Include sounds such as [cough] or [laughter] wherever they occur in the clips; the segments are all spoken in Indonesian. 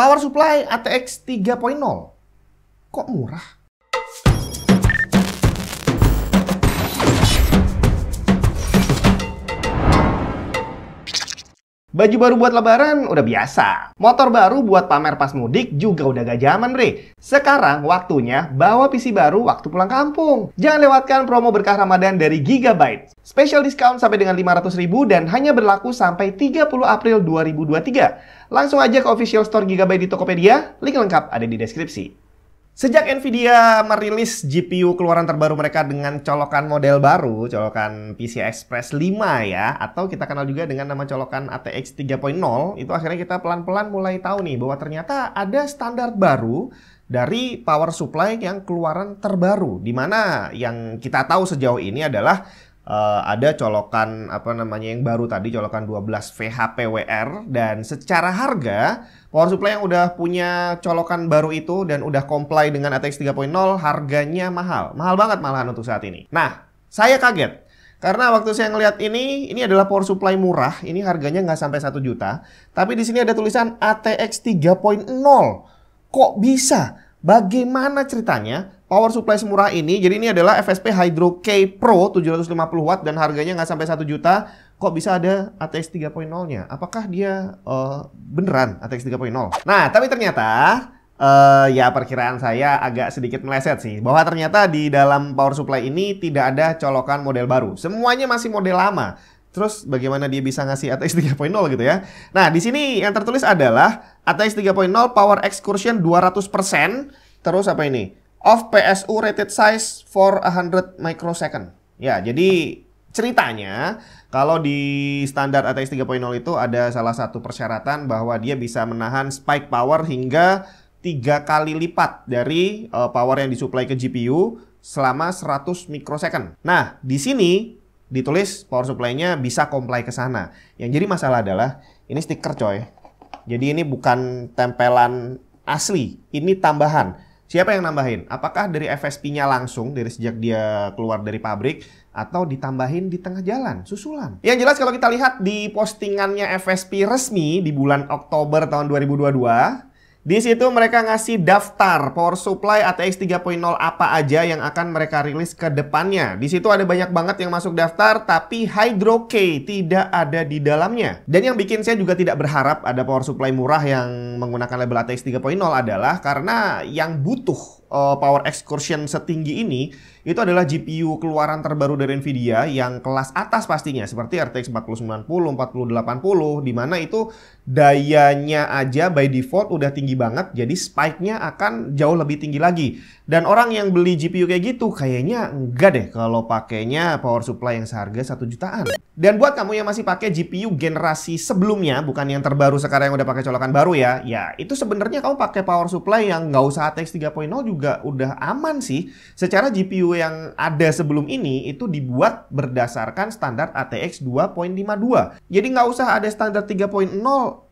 Power supply ATX 3.0. Kok murah? Baju baru buat lebaran udah biasa. Motor baru buat pamer pas mudik juga udah gak zaman, bre. Sekarang waktunya bawa PC baru waktu pulang kampung. Jangan lewatkan promo berkah Ramadan dari Gigabyte. Special discount sampai dengan 500 ribu dan hanya berlaku sampai 30 April 2023. Langsung aja ke official store Gigabyte di Tokopedia, link lengkap ada di deskripsi. Sejak Nvidia merilis GPU keluaran terbaru mereka dengan colokan model baru, colokan PCI Express 5 ya, atau kita kenal juga dengan nama colokan ATX 3.0, itu akhirnya kita pelan-pelan mulai tahu nih bahwa ternyata ada standar baru dari power supply yang keluaran terbaru, di mana yang kita tahu sejauh ini adalah uh, ada colokan apa namanya yang baru tadi colokan 12 VHPWR dan secara harga power supply yang udah punya colokan baru itu dan udah comply dengan ATX 3.0 harganya mahal. Mahal banget malahan untuk saat ini. Nah, saya kaget karena waktu saya ngelihat ini, ini adalah power supply murah, ini harganya nggak sampai 1 juta, tapi di sini ada tulisan ATX 3.0. Kok bisa? Bagaimana ceritanya? power supply semurah ini, jadi ini adalah FSP Hydro K Pro 750 watt dan harganya nggak sampai 1 juta, kok bisa ada ATX 3.0-nya? Apakah dia uh, beneran ATX 3.0? Nah, tapi ternyata uh, ya perkiraan saya agak sedikit meleset sih bahwa ternyata di dalam power supply ini tidak ada colokan model baru. Semuanya masih model lama. Terus bagaimana dia bisa ngasih ATX 3.0 gitu ya? Nah, di sini yang tertulis adalah ATX 3.0 power excursion 200%. Terus apa ini? of PSU rated size for 100 microsecond. Ya, jadi ceritanya kalau di standar ATX 3.0 itu ada salah satu persyaratan bahwa dia bisa menahan spike power hingga tiga kali lipat dari uh, power yang disuplai ke GPU selama 100 microsecond. Nah, di sini ditulis power supply-nya bisa comply ke sana. Yang jadi masalah adalah ini stiker coy. Jadi ini bukan tempelan asli, ini tambahan. Siapa yang nambahin? Apakah dari FSP-nya langsung dari sejak dia keluar dari pabrik atau ditambahin di tengah jalan susulan? Yang jelas kalau kita lihat di postingannya FSP resmi di bulan Oktober tahun 2022 di situ mereka ngasih daftar power supply ATX 3.0 apa aja yang akan mereka rilis ke depannya. Di situ ada banyak banget yang masuk daftar tapi Hydro K tidak ada di dalamnya. Dan yang bikin saya juga tidak berharap ada power supply murah yang menggunakan label ATX 3.0 adalah karena yang butuh uh, power excursion setinggi ini itu adalah GPU keluaran terbaru dari Nvidia yang kelas atas pastinya seperti RTX 4090, 4080 di mana itu dayanya aja by default udah tinggi banget jadi spike-nya akan jauh lebih tinggi lagi. Dan orang yang beli GPU kayak gitu kayaknya enggak deh kalau pakainya power supply yang seharga 1 jutaan. Dan buat kamu yang masih pakai GPU generasi sebelumnya bukan yang terbaru sekarang yang udah pakai colokan baru ya, ya itu sebenarnya kamu pakai power supply yang nggak usah ATX 3.0 juga juga udah aman sih. Secara GPU yang ada sebelum ini itu dibuat berdasarkan standar ATX 2.52. Jadi nggak usah ada standar 3.0,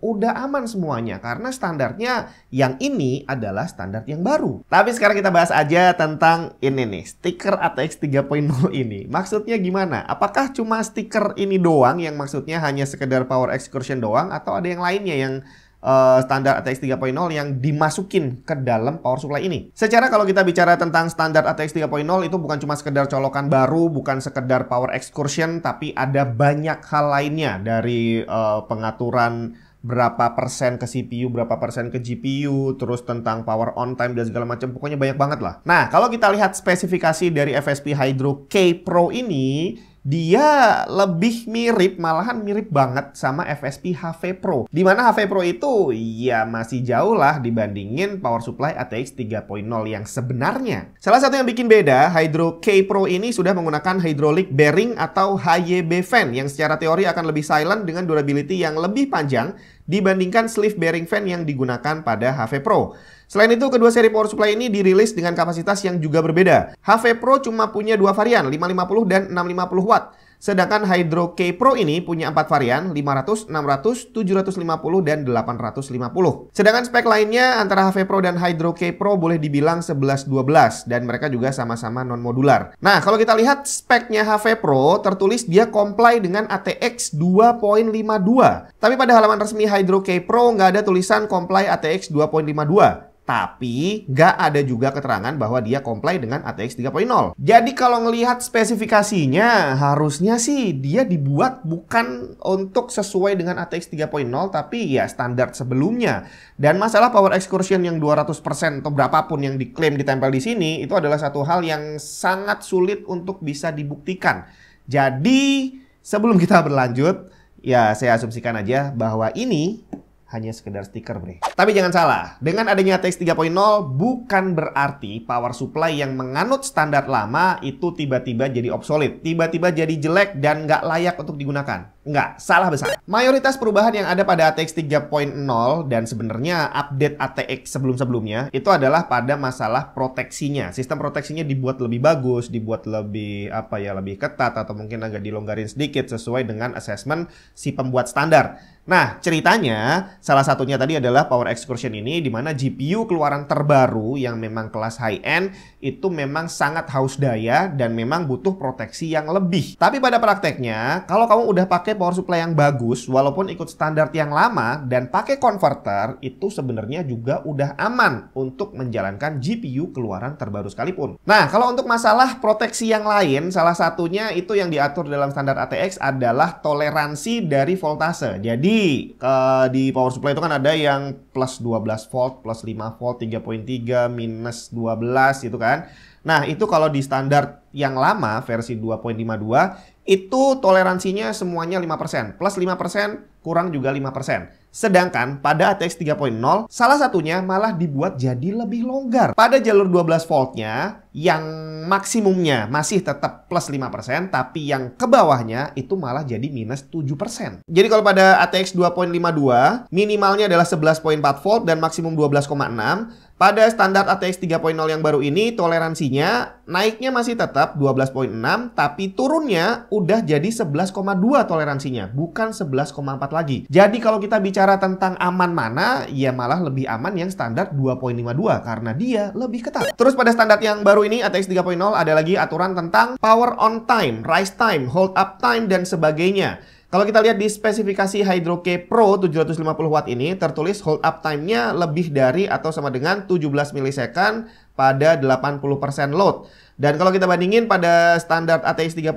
udah aman semuanya. Karena standarnya yang ini adalah standar yang baru. Tapi sekarang kita bahas aja tentang ini nih, stiker ATX 3.0 ini. Maksudnya gimana? Apakah cuma stiker ini doang yang maksudnya hanya sekedar power excursion doang atau ada yang lainnya yang uh, standar ATX 3.0 yang dimasukin ke dalam power supply ini. Secara kalau kita bicara tentang standar ATX 3.0 itu bukan cuma sekedar colokan baru, bukan sekedar power excursion, tapi ada banyak hal lainnya dari uh, pengaturan berapa persen ke CPU, berapa persen ke GPU, terus tentang power on time dan segala macam, pokoknya banyak banget lah. Nah, kalau kita lihat spesifikasi dari FSP Hydro K Pro ini, dia lebih mirip, malahan mirip banget sama FSP HV Pro. Dimana HV Pro itu ya masih jauh lah dibandingin power supply ATX 3.0 yang sebenarnya. Salah satu yang bikin beda, Hydro K Pro ini sudah menggunakan hydraulic bearing atau HYB fan yang secara teori akan lebih silent dengan durability yang lebih panjang dibandingkan sleeve bearing fan yang digunakan pada HV Pro. Selain itu, kedua seri power supply ini dirilis dengan kapasitas yang juga berbeda. HV Pro cuma punya dua varian, 550 dan 650 watt. Sedangkan Hydro K Pro ini punya empat varian, 500, 600, 750, dan 850. Sedangkan spek lainnya antara HV Pro dan Hydro K Pro boleh dibilang 11-12, dan mereka juga sama-sama non-modular. Nah, kalau kita lihat speknya HV Pro, tertulis dia comply dengan ATX 2.52. Tapi pada halaman resmi Hydro K Pro nggak ada tulisan comply ATX 2.52 tapi nggak ada juga keterangan bahwa dia comply dengan ATX 3.0. Jadi kalau ngelihat spesifikasinya, harusnya sih dia dibuat bukan untuk sesuai dengan ATX 3.0, tapi ya standar sebelumnya. Dan masalah power excursion yang 200% atau berapapun yang diklaim ditempel di sini, itu adalah satu hal yang sangat sulit untuk bisa dibuktikan. Jadi sebelum kita berlanjut, ya saya asumsikan aja bahwa ini hanya sekedar stiker, Bre. Tapi jangan salah, dengan adanya TX 3.0 bukan berarti power supply yang menganut standar lama itu tiba-tiba jadi obsolete, tiba-tiba jadi jelek dan nggak layak untuk digunakan nggak salah besar. Mayoritas perubahan yang ada pada ATX 3.0 dan sebenarnya update ATX sebelum-sebelumnya itu adalah pada masalah proteksinya. Sistem proteksinya dibuat lebih bagus, dibuat lebih apa ya, lebih ketat atau mungkin agak dilonggarin sedikit sesuai dengan assessment si pembuat standar. Nah, ceritanya salah satunya tadi adalah Power Excursion ini di mana GPU keluaran terbaru yang memang kelas high end itu memang sangat haus daya dan memang butuh proteksi yang lebih. Tapi pada prakteknya, kalau kamu udah pakai power supply yang bagus walaupun ikut standar yang lama dan pakai converter itu sebenarnya juga udah aman untuk menjalankan GPU keluaran terbaru sekalipun. Nah, kalau untuk masalah proteksi yang lain, salah satunya itu yang diatur dalam standar ATX adalah toleransi dari voltase. Jadi, ke, eh, di power supply itu kan ada yang plus 12 volt, plus 5 volt, 3.3, minus 12 gitu kan. Nah, itu kalau di standar yang lama versi 2.52 itu toleransinya semuanya 5%. Plus 5%, kurang juga 5%. Sedangkan pada ATX 3.0, salah satunya malah dibuat jadi lebih longgar. Pada jalur 12 voltnya, yang maksimumnya masih tetap plus 5%, tapi yang ke bawahnya itu malah jadi minus 7%. Jadi kalau pada ATX 2.52, minimalnya adalah 11.4 volt dan maksimum 12,6. Pada standar ATX 3.0 yang baru ini, toleransinya naiknya masih tetap 12.6, tapi turunnya udah jadi 11,2 toleransinya, bukan 11,4 lagi. Jadi kalau kita bicara tentang aman mana, ya malah lebih aman yang standar 2.52 karena dia lebih ketat. Terus pada standar yang baru ini ATX 3.0 ada lagi aturan tentang power on time, rise time, hold up time dan sebagainya. Kalau kita lihat di spesifikasi Hydro K Pro 750 watt ini tertulis hold up time-nya lebih dari atau sama dengan 17 milisecond pada 80% load. Dan kalau kita bandingin pada standar ATX 3.0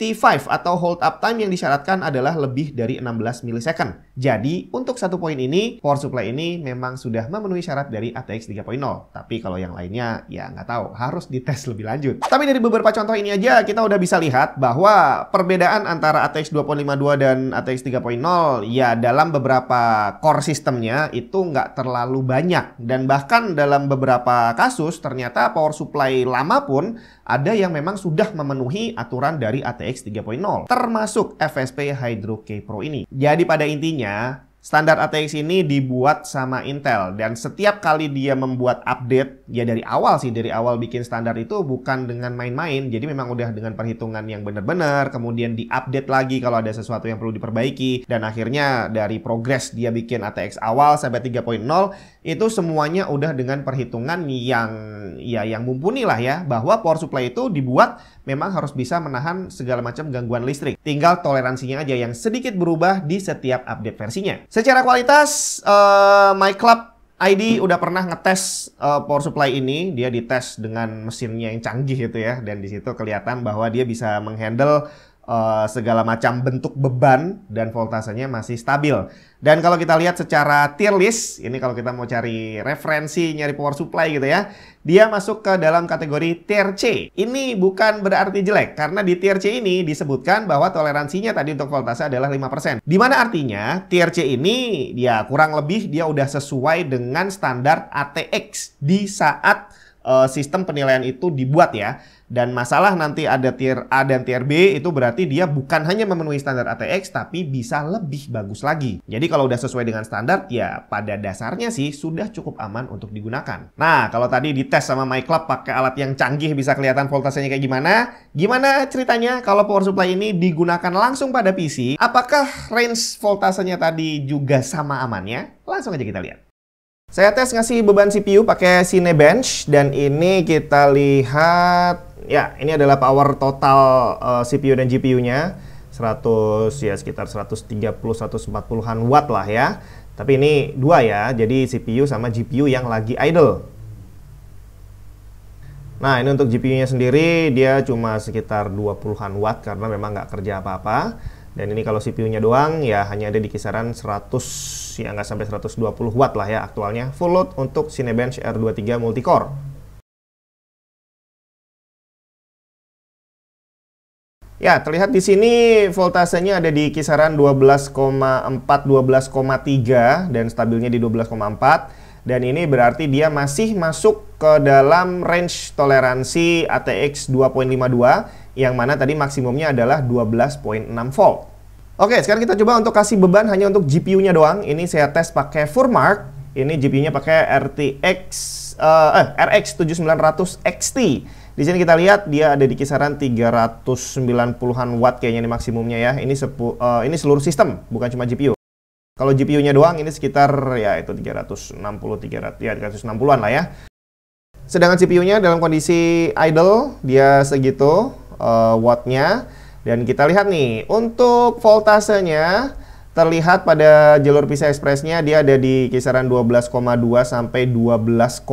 T5 atau hold up time yang disyaratkan adalah lebih dari 16 milisecond. Jadi untuk satu poin ini, power supply ini memang sudah memenuhi syarat dari ATX 3.0. Tapi kalau yang lainnya ya nggak tahu, harus dites lebih lanjut. Tapi dari beberapa contoh ini aja kita udah bisa lihat bahwa perbedaan antara ATX 2.52 dan ATX 3.0 ya dalam beberapa core sistemnya itu nggak terlalu banyak. Dan bahkan dalam beberapa kasus ternyata power supply lama pun ada yang memang sudah memenuhi aturan dari ATX 3.0 termasuk FSP Hydro K Pro ini. Jadi pada intinya yeah Standar ATX ini dibuat sama Intel dan setiap kali dia membuat update, ya dari awal sih, dari awal bikin standar itu bukan dengan main-main. Jadi memang udah dengan perhitungan yang benar-benar, kemudian diupdate lagi kalau ada sesuatu yang perlu diperbaiki dan akhirnya dari progres dia bikin ATX awal sampai 3.0 itu semuanya udah dengan perhitungan yang ya yang mumpuni lah ya bahwa power supply itu dibuat memang harus bisa menahan segala macam gangguan listrik. Tinggal toleransinya aja yang sedikit berubah di setiap update versinya. Secara kualitas, uh, my club ID udah pernah ngetes uh, power supply ini, dia dites dengan mesinnya yang canggih gitu ya, dan di situ kelihatan bahwa dia bisa menghandle Eh, segala macam bentuk beban dan voltasenya masih stabil. Dan kalau kita lihat secara tier list, ini kalau kita mau cari referensi, nyari power supply gitu ya, dia masuk ke dalam kategori tier C. Ini bukan berarti jelek, karena di tier C ini disebutkan bahwa toleransinya tadi untuk voltase adalah 5%. Dimana artinya tier C ini ya kurang lebih dia udah sesuai dengan standar ATX di saat uh, sistem penilaian itu dibuat ya. Dan masalah nanti ada tier A dan tier B itu berarti dia bukan hanya memenuhi standar ATX tapi bisa lebih bagus lagi. Jadi kalau udah sesuai dengan standar ya pada dasarnya sih sudah cukup aman untuk digunakan. Nah kalau tadi dites sama MyClub pakai alat yang canggih bisa kelihatan voltasenya kayak gimana. Gimana ceritanya kalau power supply ini digunakan langsung pada PC? Apakah range voltasenya tadi juga sama amannya? Langsung aja kita lihat. Saya tes ngasih beban CPU pakai Cinebench dan ini kita lihat ya ini adalah power total uh, eh, CPU dan GPU-nya 100 ya sekitar 130 140-an watt lah ya. Tapi ini dua ya, jadi CPU sama GPU yang lagi idle. Nah, ini untuk GPU-nya sendiri dia cuma sekitar 20-an watt karena memang nggak kerja apa-apa. Dan ini kalau CPU-nya doang ya hanya ada di kisaran 100 ya nggak sampai 120 watt lah ya aktualnya full load untuk Cinebench R23 multicore. Ya, terlihat di sini voltasenya ada di kisaran 12,4 12,3 dan stabilnya di 12,4 dan ini berarti dia masih masuk ke dalam range toleransi ATX 2.52 yang mana tadi maksimumnya adalah 12.6 volt. Oke, sekarang kita coba untuk kasih beban hanya untuk GPU-nya doang. Ini saya tes pakai Furmark. Ini GPU-nya pakai RTX uh, eh RX 7900 XT. Di sini kita lihat dia ada di kisaran 390-an watt kayaknya ini maksimumnya ya. Ini sepu, uh, ini seluruh sistem, bukan cuma GPU. Kalau GPU-nya doang ini sekitar ya itu 360 300 ya 360-an lah ya. Sedangkan CPU-nya dalam kondisi idle dia segitu uh, wattnya dan kita lihat nih untuk voltasenya terlihat pada jalur PCI Expressnya dia ada di kisaran 12,2 sampai 12,5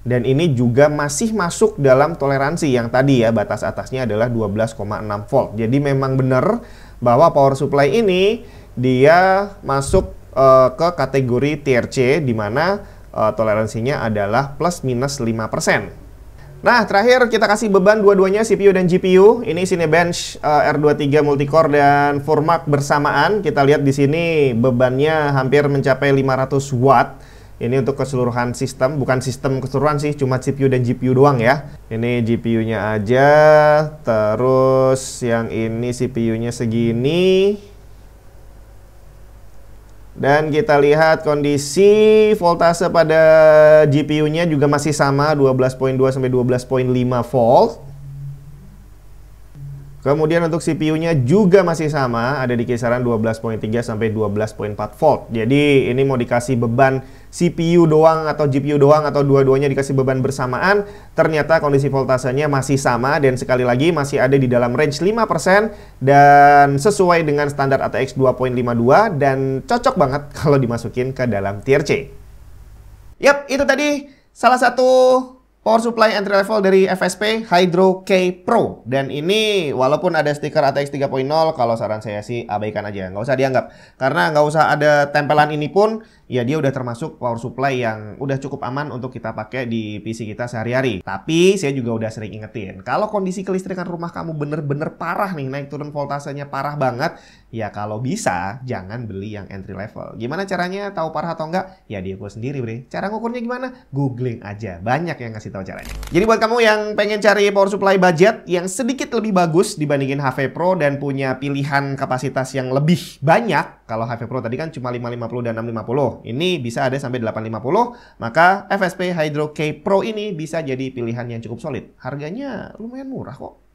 dan ini juga masih masuk dalam toleransi yang tadi ya batas atasnya adalah 12,6 volt jadi memang benar bahwa power supply ini dia masuk uh, ke kategori TRC di mana uh, toleransinya adalah plus minus 5% Nah, terakhir kita kasih beban dua-duanya CPU dan GPU. Ini Cinebench uh, eh, R23 multicore dan Formac bersamaan. Kita lihat di sini bebannya hampir mencapai 500 watt. Ini untuk keseluruhan sistem, bukan sistem keseluruhan sih, cuma CPU dan GPU doang ya. Ini GPU-nya aja, terus yang ini CPU-nya segini, dan kita lihat kondisi voltase pada GPU-nya juga masih sama 12.2 sampai 12.5 volt. Kemudian untuk CPU-nya juga masih sama, ada di kisaran 12.3 sampai 12.4 volt. Jadi ini mau dikasih beban CPU doang atau GPU doang atau dua-duanya dikasih beban bersamaan, ternyata kondisi voltasenya masih sama dan sekali lagi masih ada di dalam range 5% dan sesuai dengan standar ATX 2.52 dan cocok banget [laughs] kalau dimasukin ke dalam tier C. Yap, itu tadi salah satu power supply entry level dari FSP Hydro K Pro. Dan ini walaupun ada stiker ATX 3.0, kalau saran saya sih abaikan aja, nggak usah dianggap. Karena nggak usah ada tempelan ini pun, ya dia udah termasuk power supply yang udah cukup aman untuk kita pakai di PC kita sehari-hari. Tapi saya juga udah sering ingetin, kalau kondisi kelistrikan rumah kamu bener-bener parah nih, naik turun voltasenya parah banget, ya kalau bisa jangan beli yang entry level. Gimana caranya tahu parah atau enggak? Ya dia gue sendiri bre. Cara ngukurnya gimana? Googling aja, banyak yang ngasih tahu caranya. Jadi buat kamu yang pengen cari power supply budget yang sedikit lebih bagus dibandingin HV Pro dan punya pilihan kapasitas yang lebih banyak, kalau HV Pro tadi kan cuma 550 dan 650, ini bisa ada sampai 850, maka FSP Hydro K Pro ini bisa jadi pilihan yang cukup solid. Harganya lumayan murah kok.